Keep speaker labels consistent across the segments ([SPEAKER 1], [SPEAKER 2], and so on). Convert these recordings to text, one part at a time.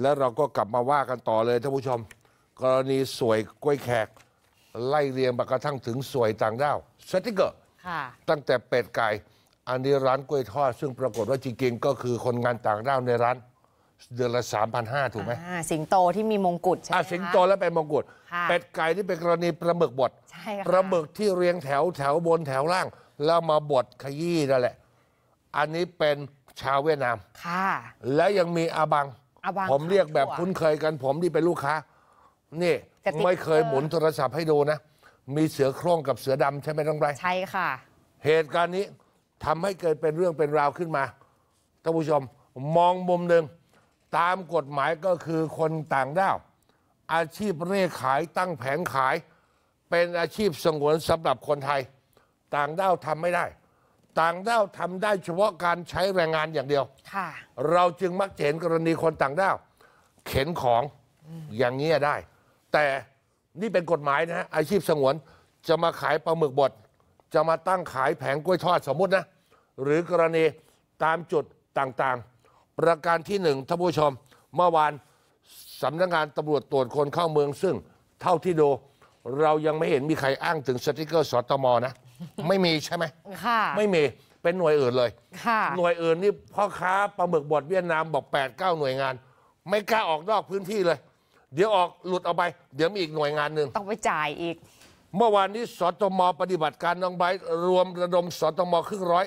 [SPEAKER 1] แล้วเราก็กลับมาว่ากันต่อเลยท่านผู้ชม กรณีสวยกล้วยแขก ไล่เรียงกระทั่งถึงสวยต่างด้าวสติกเกอร์ตั้งแต่เป็ดไก่ อันนี้ร้านกล้วยทอด ซึ่งปรากฏว่าจริงๆก็คือ คนงานต่างด้าวในร้าน เดือนละ 3,500ถูกไหมสิงโตที่มีมงกุฎใช่ไหมสิงโตและเป็นมงกุฎเป็ดไก่ที่เป็นกรณีประมึกบดประเบิกที่เรียงแถวแถวบนแถวล่างแล้วมาบดขยี้นั่นแหละ อันนี้เป็นชาวเวียดนามค่ะและยังมีอาบัง
[SPEAKER 2] ผมเรียกแบบคุ้นเค
[SPEAKER 1] ยกัน ผมที่เป็นลูกค้า นี่ไม่เคยหมุนโทรศัพท์ให้ดูนะ มีเสือโคร่งกับเสือดำใช่ไหมต้องไรใช่ค่ะ เหตุการณ์นี้ทำให้เกิดเป็นเรื่องเป็นราวขึ้นมาท่านผู้ชมมองมุมหนึ่งตามกฎหมายก็คือคนต่างด้าว อาชีพเร่ขายตั้งแผงขาย เป็นอาชีพสงวนสำหรับคนไทย ต่างด้าวทำไม่ได้ต่างด้าวทำได้เฉพาะการใช้แรงงานอย่างเดียวค่ะ เราจึงมักเห็นกรณีคนต่างด้าว เข็นของอย่างนี้ได้ แต่นี่เป็นกฎหมายนะฮะอาชีพสงวน จะมาขายปลาหมึกบดจะมาตั้งขายแผงกล้วยทอดสมมตินะ หรือกรณีตามจุดต่างๆ ประการที่หนึ่งท่านผู้ชม เมื่อวานสำนักงานตำรวจตรวจคนเข้าเมืองซึ่งเท่าที่ดูเรายังไม่เห็นมีใครอ้างถึงสติกเกอร์สตมอนะไม่มีใช่ไหมค่ะไม่มีเป็นหน่วยอื่นเลยค่ะหน่วยอื่นนี่พ่อค้าปลาหมึกบดเวียดนามบอก8ปดเก้าหน่วยงาน ไม่กล้าออกนอกพื้นที่เลย เดี๋ยวออกหลุดออกไป เดี๋ยวมีอีกหน่วยงานหนึ่ง ต้องไปจ่ายอีก เมื่อวานนี้ สตมปฏิบัติการน้องไบรวมระดมสตมครึ่งร้อย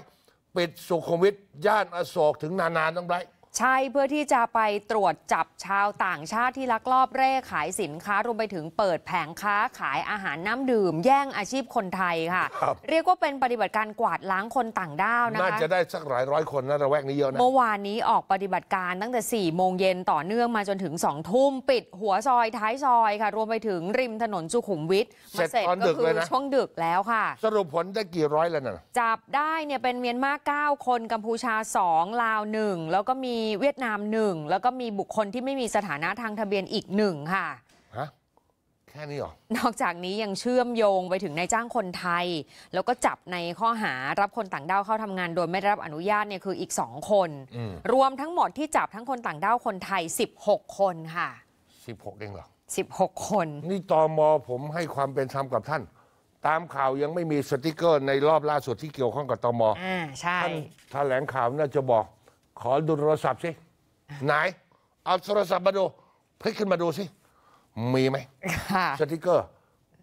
[SPEAKER 1] ปิดสุขุมวิทย่านอโศกถึงนานาน้องไบรใช่เพื่อที่จะไปตรวจ
[SPEAKER 2] จับชาวต่างชาติที่ลักลอบเร่ขายสินค้า รวมไปถึงเปิดแผงค้าขายอาหารน้ำดื่ม แย่งอาชีพคนไทยค่ะ เรียกว่าเป็นปฏิบัติการกวาดล้างคนต่างด้าวนะคะน่าจะ
[SPEAKER 1] ได้สักหลายร้อยคนนะระแวกนี้เยอะนะเมื่อว
[SPEAKER 2] านนี้ออกปฏิบัติการตั้งแต่ 4 โมงเย็นต่อเนื่องมาจนถึง2องทุ่มปิดหัวซอยท้ายซอยค่ะ รวมไปถึงริมถนนสุขุมวิทมาเสร็จก็คือช่วงดึกแล้วค่ะ
[SPEAKER 1] สรุปผลได้กี่ร้อยแล้วนะ
[SPEAKER 2] จับได้เนี่ยเป็นเมียนมา 9 คนกัมพูชา 2 ลาว 1 แล้วก็มีเวียดนามหนึ่งแล้วก็มีบุคคลที่ไม่มีสถานะทางทะเบียนอีกหนึ่งค่ะ
[SPEAKER 1] ฮะ แค่นี้หรอ
[SPEAKER 2] นอกจากนี้ยังเชื่อมโยงไปถึงนายจ้างคนไทย แล้วก็จับในข้อหารับคนต่างด้าวเข้าทำงาน โดยไม่ได้รับอนุญาตเนี่ยคืออีกสองคน รวมทั้งหมดที่จับทั้งคนต่างด้าวคนไทย 16 คนค่ะ
[SPEAKER 1] สิบหกเองเหรอ16 คนนี่ตอมอผมให้ความเป็นธรรมกับท่าน ตามข่าวยังไม่มีสติกเกอร์ ในรอบล่าสุดที่เกี่ยวข้องกับตอมออ่าใช่ท่านแถลงข่าวน่าจะบอกขอดูโทรศัพท์สิ ไหน เอาโทรศัพท์มาดูพลิกขึ้นมาดูสิ มีไหมสติกเกอร์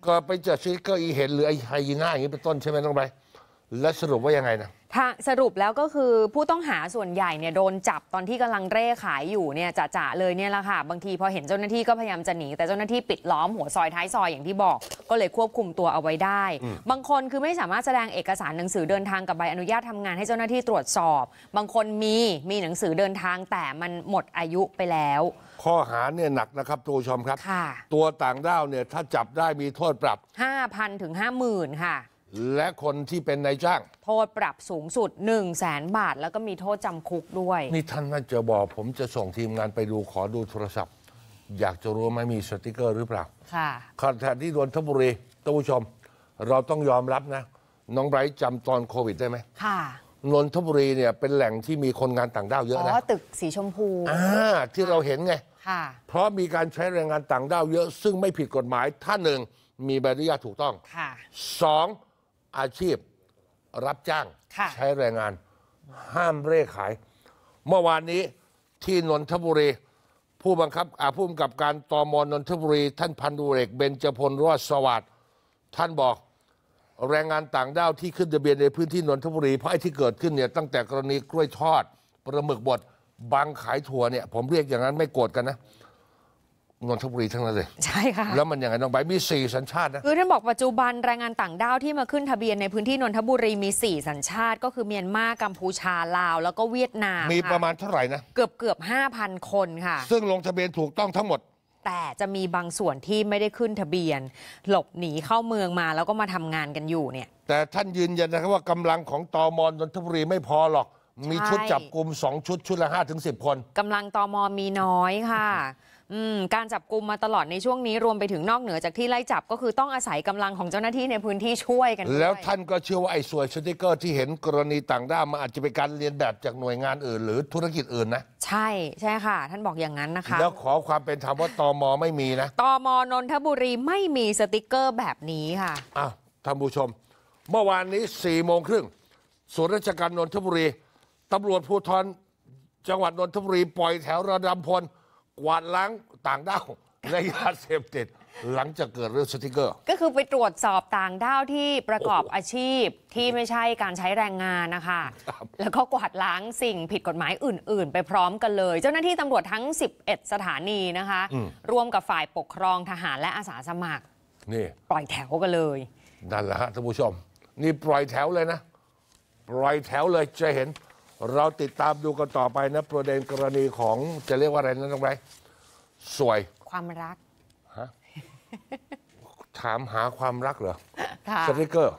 [SPEAKER 1] ก็ไปเจอสติกเกอร์อีเห็นหรือไอไฮยีน่าอย่างนี้เป็นต้นใช่ไหมต้องไปและสรุปว่ายังไงนะ
[SPEAKER 2] ้าสรุปแล้วก็คือผู้ต้องหาส่วนใหญ่เนี่ยโดนจับตอนที่กำลังเร่ขายอยู่เนี่ยจ่าๆเลยเนี่ยแหละค่ะบางทีพอเห็น เจ้าหน้าที่ก็พยายามจะหนีแต่เจ้าหน้าที่ปิดล้อม หัวซอย ท้าย ซอย อย่างที่บอก ก็เลยควบคุมตัวเอาไว้ได้ บางคนคือไม่สามารถแสดงเอกสารหนังสือเดินทางกับใบอนุญาตทำงานให้เจ้าหน้าที่ตรวจสอบ บางคนมีมีหนังสือเดินทางแต่มันหมดอายุไปแล้ว
[SPEAKER 1] ข้อหาเนี่ยหนักนะครับตัวชมครับตัวต่างด้าวเนี่ยถ้าจับได้มีโทษปรับ 5,000ถึง50,000ค่ะและคนที่เป็นนายจ้าง โทษปรับสูงสุด
[SPEAKER 2] 1 0 0 0งแสนบาท แล้วก็มีโทษจำคุกด้วย นี่
[SPEAKER 1] ท่านน่าจะบอกผมจะส่งทีมงานไปดูขอดูโทรศัพท์ อยากจะรู้ไหมมีสติกเกอร์หรือเปล่าค่ะขณะที่นนทบุรีท่านผู้ชม เราต้องยอมรับนะน้องไบรท์จำตอนโควิดได้ไหมค่ะนนทบุรีเนี่ยเป็นแหล่งที่มีคนงานต่างด้าวเยอะนะอ
[SPEAKER 2] ตึกสีชมพู
[SPEAKER 1] อ่าที่เราเห็นไงค่ะเพราะมีการใช้แรงงานต่างด้าวเยอะซึ่งไม่ผิดกฎหมายท่านหนึ่งมีใบอนุญาตถูกต้องค่ะสองอาชีพรับจ้าง ใช้แรงงานห้ามเร่ขาย เมื่อวานนี้ที่นนทบุรี ผู้บังคับอาผู้กำกับการตอมอนนทบุรี ท่านพันธุเอกเบนจพล รอดสวัสดิ์ท่านบอกแรงงานต่างด้าวที่ขึ้นทะเบียนในพื้นที่นนทบุรี เพราะไอ้ที่เกิดขึ้นเนี่ยตั้งแต่กรณีกล้วยทอดปลาหมึกบดบางขายถั่วเนี่ย ผมเรียกอย่างนั้นไม่โกรธกันนะนนทบุรีทั้งนั้นเลย ใช่ค่ะ แล้วมันยังไงน้องใบมี 4 สัญชาตินะคือ
[SPEAKER 2] ท่านบอกปัจจุบันแรงงานต่างด้าวที่มาขึ้นทะเบียน ในพื้นที่นนทบุรีมี 4 สัญชาติ ก็คือเมียนมากัมพูชาลาวแล้วก็เวียดนามมีประมาณเท่าไหร่นะเกือบเกือบ5,000 คนค่ะ ซึ่ง
[SPEAKER 1] ลงทะเบียนถูกต้องทั้งหมด
[SPEAKER 2] แต่จะมีบางส่วนที่ไม่ได้ขึ้นทะเบียน หลบหนีเ
[SPEAKER 1] ข้าเมืองมาแล้วก็มาทำงานกันอยู่เนี่ยแต่ท่านยืนยันนะครับว่ากำลังของตอมอนนทบุรีไม่พอหรอกมีชุดจับกลุ่ม2ชุดชุดละ5-10คน
[SPEAKER 2] กำลังตอมอมีน้อยค่ะการจับกลุ่มมาตลอดในช่วงนี้รวมไปถึงนอกเหนือจากที่ไล่จับก็คือต้องอาศัยกำลังของเจ้าหน้าที่ในพื้นที่ช่วยกัน แล้ว
[SPEAKER 1] ท่านก็เชื่อว่าไอ้สวยสติกเกอร์ ที่เห็นกรณีต่างด้าวมาอาจจะเป็นการเรียนแบบจากหน่วยงานอื่นหรือธุรกิจอื่นนะ
[SPEAKER 2] ใช่ ใช่ค่ะ ท่านบอกอย่างนั้นนะ
[SPEAKER 1] คะ แล้วขอความเป็นธรรมว่าตมไม่มีนะ
[SPEAKER 2] ตมนนทบุรีไม่มีสติกเกอร์แบบ
[SPEAKER 1] นี้ค่ะอ่าท่านผู้ชม เมื่อวานนี้สี่โมงครึ่งส่วนราชการนนทบุรีตำรวจภูธรจังหวัดนนทบุรีปล่อยแถวระดมพลวาดล้างต่างด้าวและยาเสพติด หลังจากเกิดเรื่องสติกเกอร์ ก็คือไ
[SPEAKER 2] ปตรวจสอบต่างด้าวที่ประกอบอาชีพที่ไม่ใช่การใช้แรงงานนะคะ แล้วก็กวาดล้างสิ่งผิดกฎหมายอื่นๆ ไปพร้อมกันเลย เจ้าหน้าที่ตำรวจทั้ง 11 สถานีนะคะ ร่วมกับฝ่ายปกครองทหารและอาสาสมัคร
[SPEAKER 1] นี่ปล่อยแถวกันเลยนั่นแหละฮะท่านผู้ชมนี่ปล่อยแถวเลยนะ ปล่อยแถวเลยจะเห็นเราติดตามดูกันต่อไปนะ ประเด็นกรณีของจะเรียกว่าอะไรนะนตรงไหนสวย ความรักฮะถามหาความรักเหรอสติกเกอร์